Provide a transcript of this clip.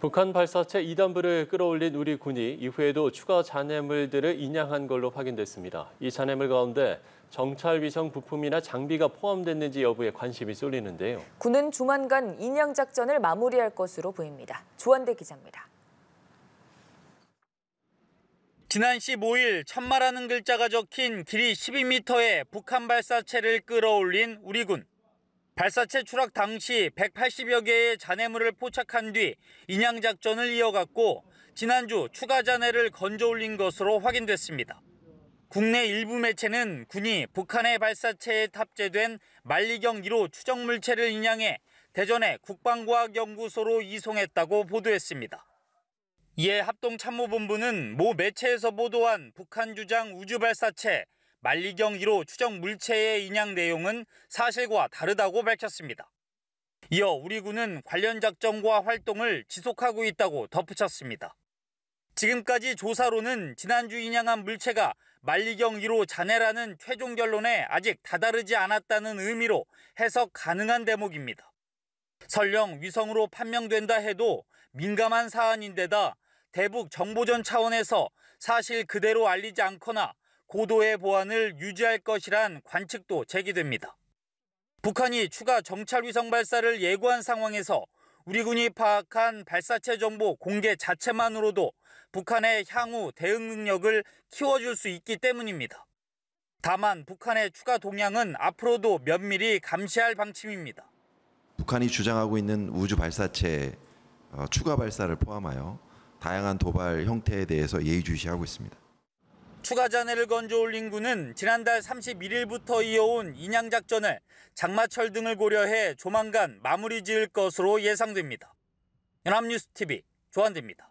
북한 발사체 2단부를 끌어올린 우리 군이 이후에도 추가 잔해물들을 인양한 걸로 확인됐습니다. 이 잔해물 가운데 정찰위성 부품이나 장비가 포함됐는지 여부에 관심이 쏠리는데요. 군은 조만간 인양 작전을 마무리할 것으로 보입니다. 조한대 기자입니다. 지난 15일 천마라는 글자가 적힌 길이 12m의 북한 발사체를 끌어올린 우리 군. 발사체 추락 당시 180여 개의 잔해물을 포착한 뒤 인양 작전을 이어갔고 지난주 추가 잔해를 건져 올린 것으로 확인됐습니다. 국내 일부 매체는 군이 북한의 발사체에 탑재된 만리경 1호 추적 물체를 인양해 대전의 국방과학연구소로 이송했다고 보도했습니다. 이에 합동참모본부는 모 매체에서 보도한 북한 주장 우주발사체 만리경 1호 추정 물체의 인양 내용은 사실과 다르다고 밝혔습니다. 이어 우리 군은 관련 작전과 활동을 지속하고 있다고 덧붙였습니다. 지금까지 조사로는 지난주 인양한 물체가 만리경 1호 잔해라는 최종 결론에 아직 다다르지 않았다는 의미로 해석 가능한 대목입니다. 설령 위성으로 판명된다 해도 민감한 사안인데다 대북 정보전 차원에서 사실 그대로 알리지 않거나 고도의 보안을 유지할 것이란 관측도 제기됩니다. 북한이 추가 정찰 위성 발사를 예고한 상황에서 우리 군이 파악한 발사체 정보 공개 자체만으로도 북한의 향후 대응 능력을 키워줄 수 있기 때문입니다. 다만 북한의 추가 동향은 앞으로도 면밀히 감시할 방침입니다. 북한이 주장하고 있는 우주 발사체 어, 추가 발사를 포함하여 다양한 도발 형태에 대해서 예의주시하고 있습니다. 추가 잔해를 건져 올린 군은 지난달 31일부터 이어온 인양작전을 장마철 등을 고려해 조만간 마무리 지을 것으로 예상됩니다. 연합뉴스TV 조한대입니다.